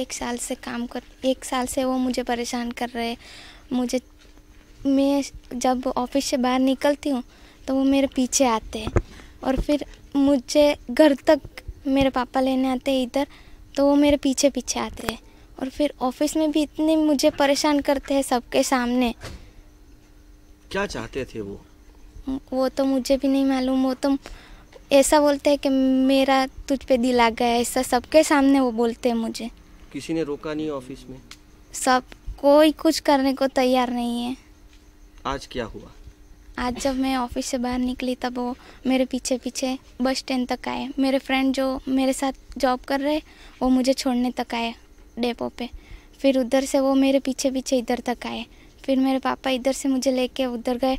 एक साल से काम कर एक साल से वो मुझे परेशान कर रहे मुझे मैं जब ऑफिस से बाहर निकलती हूँ तो वो मेरे पीछे आते हैं और फिर मुझे घर तक मेरे पापा लेने आते हैं इधर तो वो मेरे पीछे पीछे आते हैं और फिर ऑफिस में भी इतने मुझे परेशान करते हैं सबके सामने क्या चाहते थे वो वो तो मुझे भी नहीं मालूम वो तो ऐसा बोलते हैं कि मेरा तुझ पे दिल आ गया ऐसा सबके सामने वो बोलते हैं मुझे किसी ने रोका नहीं ऑफिस में सब कोई कुछ करने को तैयार नहीं है आज क्या हुआ आज जब मैं ऑफिस से बाहर निकली तब वो मेरे पीछे पीछे बस स्टैंड तक आए मेरे फ्रेंड जो मेरे साथ जॉब कर रहे वो मुझे छोड़ने तक आए डेपो पे फिर उधर से वो मेरे पीछे पीछे इधर तक आए फिर मेरे पापा इधर से मुझे लेके उधर गए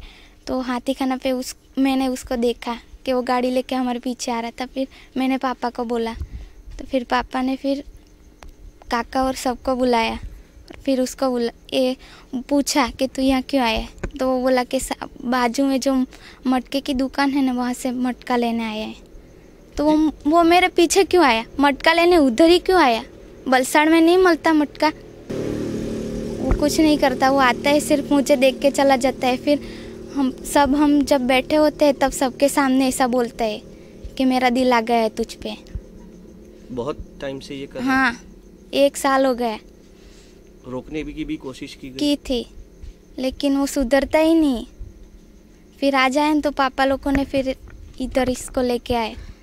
तो हाथी खाना पे उस मैंने उसको देखा कि वो गाड़ी लेके हमारे पीछे आ रहा था फिर मैंने पापा को बोला तो फिर पापा ने फिर काका और सबको बुलाया फिर उसको बुला ए, पूछा कि तू यहाँ क्यों आया तो वो बोला कि बाजू में जो मटके की दुकान है ना वहाँ से मटका लेने आया है तो वो वो मेरे पीछे क्यों आया मटका लेने उधर ही क्यों आया बलसाड़ में नहीं मिलता मटका वो कुछ नहीं करता वो आता है सिर्फ मुझे देख के चला जाता है फिर हम सब हम जब बैठे होते हैं तब सबके सामने ऐसा बोलता है कि मेरा दिल आ गया है तुझ पे बहुत टाइम से ये कर हाँ एक साल हो गया रोकने भी की भी कोशिश की की थी लेकिन वो सुधरता ही नहीं फिर आ जाए तो पापा लोगों ने फिर इधर इसको लेके आए